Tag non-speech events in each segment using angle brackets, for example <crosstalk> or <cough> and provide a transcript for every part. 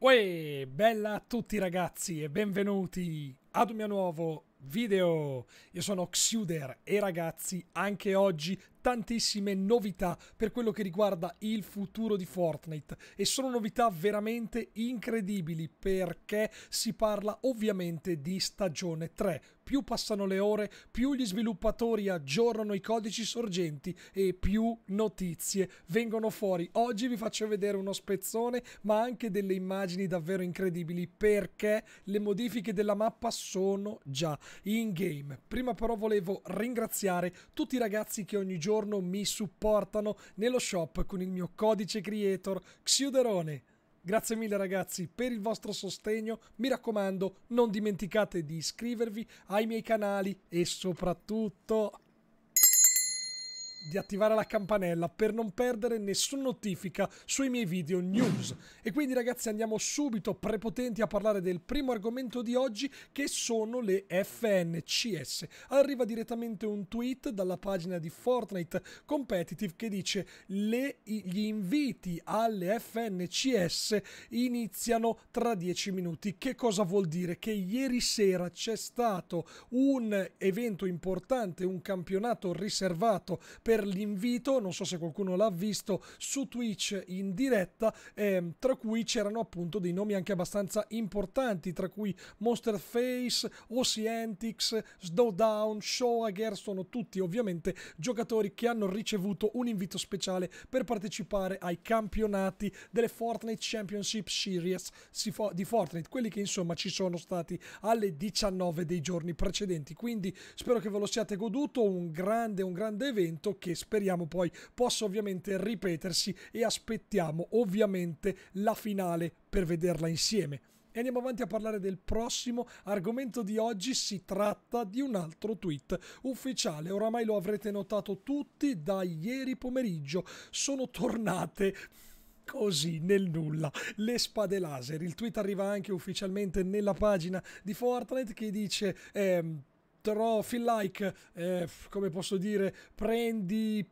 Uè, bella a tutti ragazzi e benvenuti ad un mio nuovo video. Io sono Xuder e ragazzi, anche oggi tantissime novità per quello che riguarda il futuro di Fortnite e sono novità veramente incredibili perché si parla ovviamente di stagione 3. Più passano le ore, più gli sviluppatori aggiornano i codici sorgenti e più notizie vengono fuori. Oggi vi faccio vedere uno spezzone ma anche delle immagini davvero incredibili perché le modifiche della mappa sono già in game. Prima però volevo ringraziare tutti i ragazzi che ogni giorno giorno mi supportano nello shop con il mio codice creator Xiuderone. Grazie mille ragazzi per il vostro sostegno, mi raccomando non dimenticate di iscrivervi ai miei canali e soprattutto di attivare la campanella per non perdere nessuna notifica sui miei video news. E quindi ragazzi andiamo subito prepotenti a parlare del primo argomento di oggi che sono le FNCS. Arriva direttamente un tweet dalla pagina di Fortnite Competitive che dice le, gli inviti alle FNCS iniziano tra 10 minuti. Che cosa vuol dire? Che ieri sera c'è stato un evento importante, un campionato riservato per per l'invito, non so se qualcuno l'ha visto su Twitch in diretta, ehm, tra cui c'erano appunto dei nomi anche abbastanza importanti, tra cui Monster Face, Oceantics, Snowdown, Showager, sono tutti ovviamente giocatori che hanno ricevuto un invito speciale per partecipare ai campionati delle Fortnite Championship Series di Fortnite, quelli che insomma ci sono stati alle 19 dei giorni precedenti. Quindi spero che ve lo siate goduto, un grande, un grande evento che speriamo poi possa ovviamente ripetersi e aspettiamo ovviamente la finale per vederla insieme. E andiamo avanti a parlare del prossimo argomento di oggi. Si tratta di un altro tweet ufficiale. Oramai lo avrete notato tutti da ieri pomeriggio. Sono tornate così nel nulla le spade laser. Il tweet arriva anche ufficialmente nella pagina di Fortnite che dice... Ehm, però feel like, eh, come posso dire, prendi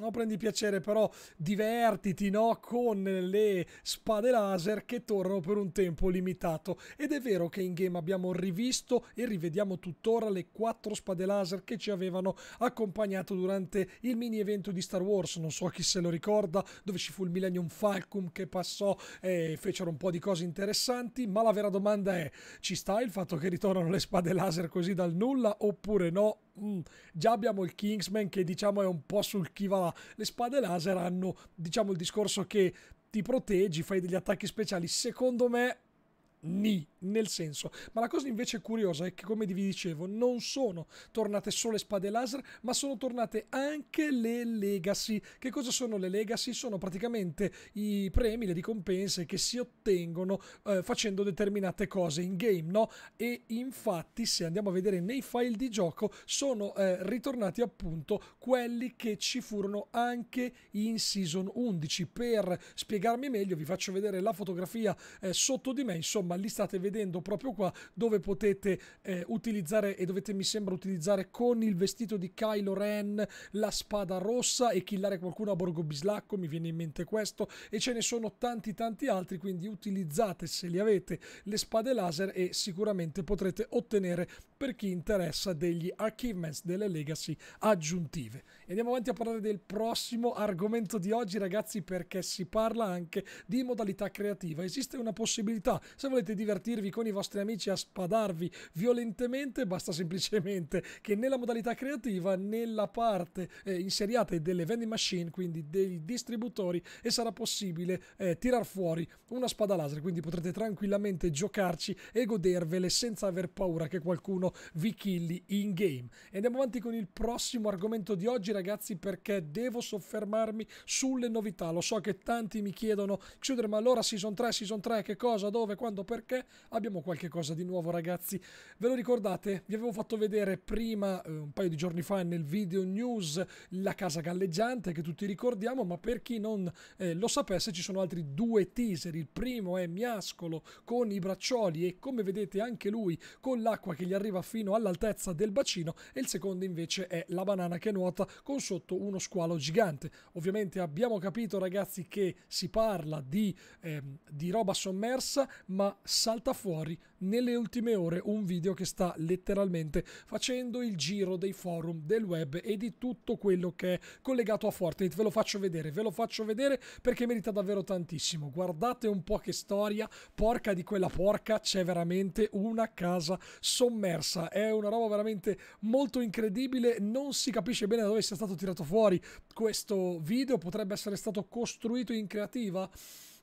No, prendi piacere, però divertiti no? con le spade laser che tornano per un tempo limitato. Ed è vero che in game abbiamo rivisto e rivediamo tuttora le quattro spade laser che ci avevano accompagnato durante il mini evento di Star Wars. Non so chi se lo ricorda, dove ci fu il Millennium Falcon che passò e fecero un po' di cose interessanti. Ma la vera domanda è: ci sta il fatto che ritornano le spade laser così dal nulla oppure no? mm, già abbiamo il Kingsman che diciamo è un po' sul chi va là. Le spade laser hanno diciamo il discorso che ti proteggi, fai degli attacchi speciali. Secondo me ni, nel senso. Ma la cosa invece curiosa è che, come vi dicevo, non sono tornate solo le spade laser, ma sono tornate anche le legacy. Che cosa sono le legacy? Sono praticamente i premi, le ricompense che si ottengono eh, facendo determinate cose in game, no? E infatti, se andiamo a vedere nei file di gioco, sono eh, ritornati appunto quelli che ci furono anche in Season 11. Per spiegarmi meglio, vi faccio vedere la fotografia eh, sotto di me, insomma insomma li state vedendo proprio qua dove potete eh, utilizzare e dovete mi sembra utilizzare con il vestito di Kylo Ren la spada rossa e killare qualcuno a Borgo Bislacco mi viene in mente questo e ce ne sono tanti tanti altri quindi utilizzate se li avete le spade laser e sicuramente potrete ottenere per chi interessa degli achievements delle legacy aggiuntive e andiamo avanti a parlare del prossimo argomento di oggi ragazzi perché si parla anche di modalità creativa esiste una possibilità se volete volete divertirvi con i vostri amici a spadarvi violentemente, basta semplicemente che nella modalità creativa, nella parte eh, inseriate delle vending machine, quindi dei distributori, e sarà possibile eh, tirar fuori una spada laser, quindi potrete tranquillamente giocarci e godervele senza aver paura che qualcuno vi killi in game. E andiamo avanti con il prossimo argomento di oggi, ragazzi, perché devo soffermarmi sulle novità. Lo so che tanti mi chiedono, Xuder, ma allora Season 3, Season 3, che cosa, dove, quando, perché abbiamo qualche cosa di nuovo ragazzi. Ve lo ricordate? Vi avevo fatto vedere prima, eh, un paio di giorni fa, nel video news la casa galleggiante che tutti ricordiamo, ma per chi non eh, lo sapesse ci sono altri due teaser. Il primo è Miascolo con i braccioli e come vedete anche lui con l'acqua che gli arriva fino all'altezza del bacino e il secondo invece è la banana che nuota con sotto uno squalo gigante. Ovviamente abbiamo capito ragazzi che si parla di, ehm, di roba sommersa ma salta fuori nelle ultime ore un video che sta letteralmente facendo il giro dei forum del web e di tutto quello che è collegato a Fortnite. Ve lo faccio vedere, ve lo faccio vedere perché merita davvero tantissimo. Guardate un po' che storia, porca di quella porca, c'è veramente una casa sommersa. È una roba veramente molto incredibile, non si capisce bene da dove sia stato tirato fuori questo video, potrebbe essere stato costruito in creativa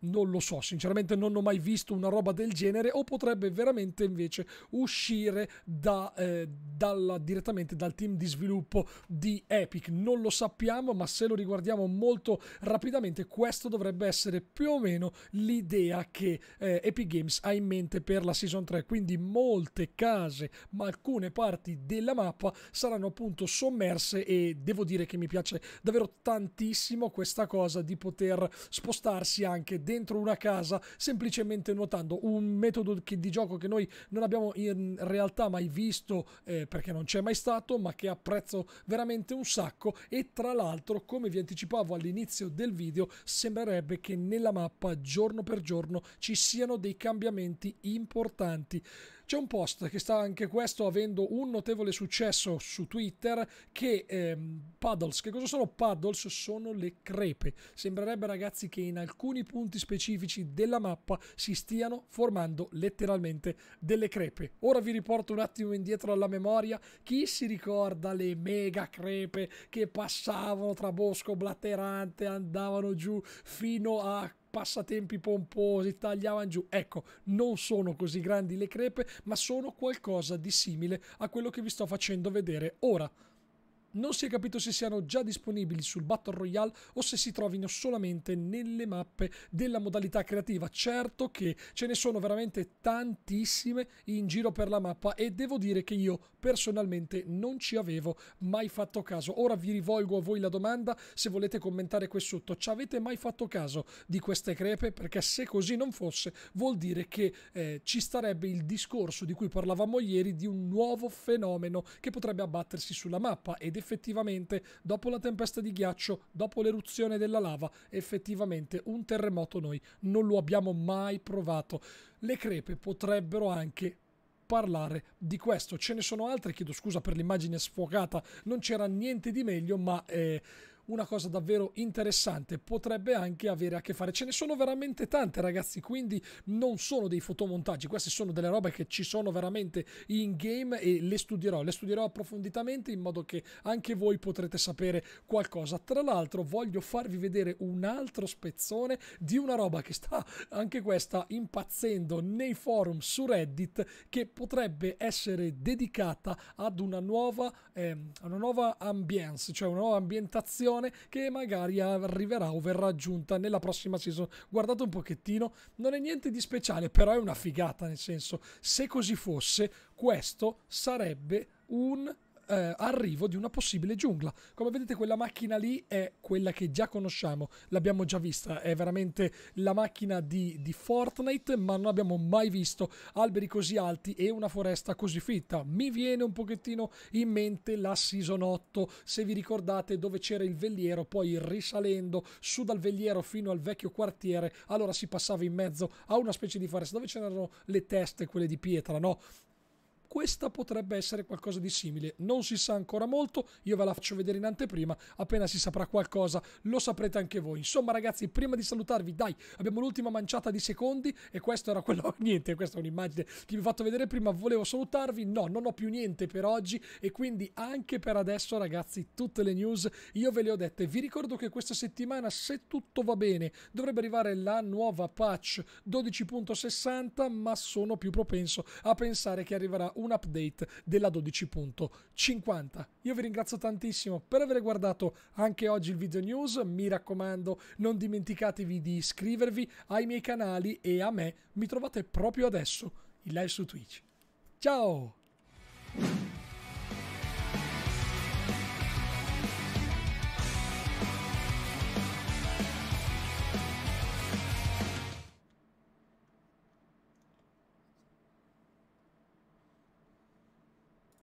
non lo so, sinceramente non ho mai visto una roba del genere o potrebbe veramente invece uscire da, eh, dalla, direttamente dal team di sviluppo di Epic. Non lo sappiamo, ma se lo riguardiamo molto rapidamente, questo dovrebbe essere più o meno l'idea che eh, Epic Games ha in mente per la Season 3, quindi molte case, ma alcune parti della mappa saranno appunto sommerse e devo dire che mi piace davvero tantissimo questa cosa di poter spostarsi anche dentro una casa semplicemente nuotando. Un metodo di gioco che noi non abbiamo in realtà mai visto eh, perché non c'è mai stato, ma che apprezzo veramente un sacco. E tra l'altro, come vi anticipavo all'inizio del video, sembrerebbe che nella mappa giorno per giorno ci siano dei cambiamenti importanti. C'è un post che sta anche questo avendo un notevole successo su Twitter che ehm, paddles, che cosa sono paddles? Sono le crepe. Sembrerebbe ragazzi che in alcuni punti specifici della mappa si stiano formando letteralmente delle crepe. Ora vi riporto un attimo indietro alla memoria. Chi si ricorda le mega crepe che passavano tra Bosco Blatterante, andavano giù fino a passatempi pomposi, tagliavano giù. Ecco, non sono così grandi le crepe, ma sono qualcosa di simile a quello che vi sto facendo vedere ora. Non si è capito se siano già disponibili sul Battle Royale o se si trovino solamente nelle mappe della modalità creativa. Certo che ce ne sono veramente tantissime in giro per la mappa e devo dire che io personalmente non ci avevo mai fatto caso. Ora vi rivolgo a voi la domanda se volete commentare qui sotto. Ci avete mai fatto caso di queste crepe? Perché se così non fosse vuol dire che eh, ci starebbe il discorso di cui parlavamo ieri di un nuovo fenomeno che potrebbe abbattersi sulla mappa ed è effettivamente dopo la tempesta di ghiaccio, dopo l'eruzione della lava, effettivamente un terremoto noi non lo abbiamo mai provato. Le crepe potrebbero anche parlare di questo. Ce ne sono altre, chiedo scusa per l'immagine sfocata, non c'era niente di meglio, ma... Eh, una cosa davvero interessante, potrebbe anche avere a che fare. Ce ne sono veramente tante ragazzi, quindi non sono dei fotomontaggi, queste sono delle robe che ci sono veramente in game e le studierò, le studierò approfonditamente in modo che anche voi potrete sapere qualcosa. Tra l'altro voglio farvi vedere un altro spezzone di una roba che sta anche questa impazzendo nei forum su Reddit che potrebbe essere dedicata ad una nuova, eh, una nuova ambience, cioè una nuova ambientazione stagione che magari arriverà o verrà aggiunta nella prossima season. Guardate un pochettino, non è niente di speciale, però è una figata, nel senso, se così fosse, questo sarebbe un eh, arrivo di una possibile giungla. Come vedete quella macchina lì è quella che già conosciamo, l'abbiamo già vista, è veramente la macchina di, di Fortnite, ma non abbiamo mai visto alberi così alti e una foresta così fitta. Mi viene un pochettino in mente la Season 8, se vi ricordate dove c'era il veliero, poi risalendo su dal veliero fino al vecchio quartiere, allora si passava in mezzo a una specie di foresta dove c'erano le teste, quelle di pietra, no? questa potrebbe essere qualcosa di simile. Non si sa ancora molto, io ve la faccio vedere in anteprima, appena si saprà qualcosa lo saprete anche voi. Insomma ragazzi, prima di salutarvi, dai, abbiamo l'ultima manciata di secondi e questo era quello, <laughs> niente, questa è un'immagine che vi ho fatto vedere prima, volevo salutarvi, no, non ho più niente per oggi e quindi anche per adesso ragazzi tutte le news io ve le ho dette. Vi ricordo che questa settimana, se tutto va bene, dovrebbe arrivare la nuova patch 12.60, ma sono più propenso a pensare che arriverà un update della 12.50. Io vi ringrazio tantissimo per aver guardato anche oggi il video news, mi raccomando non dimenticatevi di iscrivervi ai miei canali e a me mi trovate proprio adesso in live su Twitch. Ciao!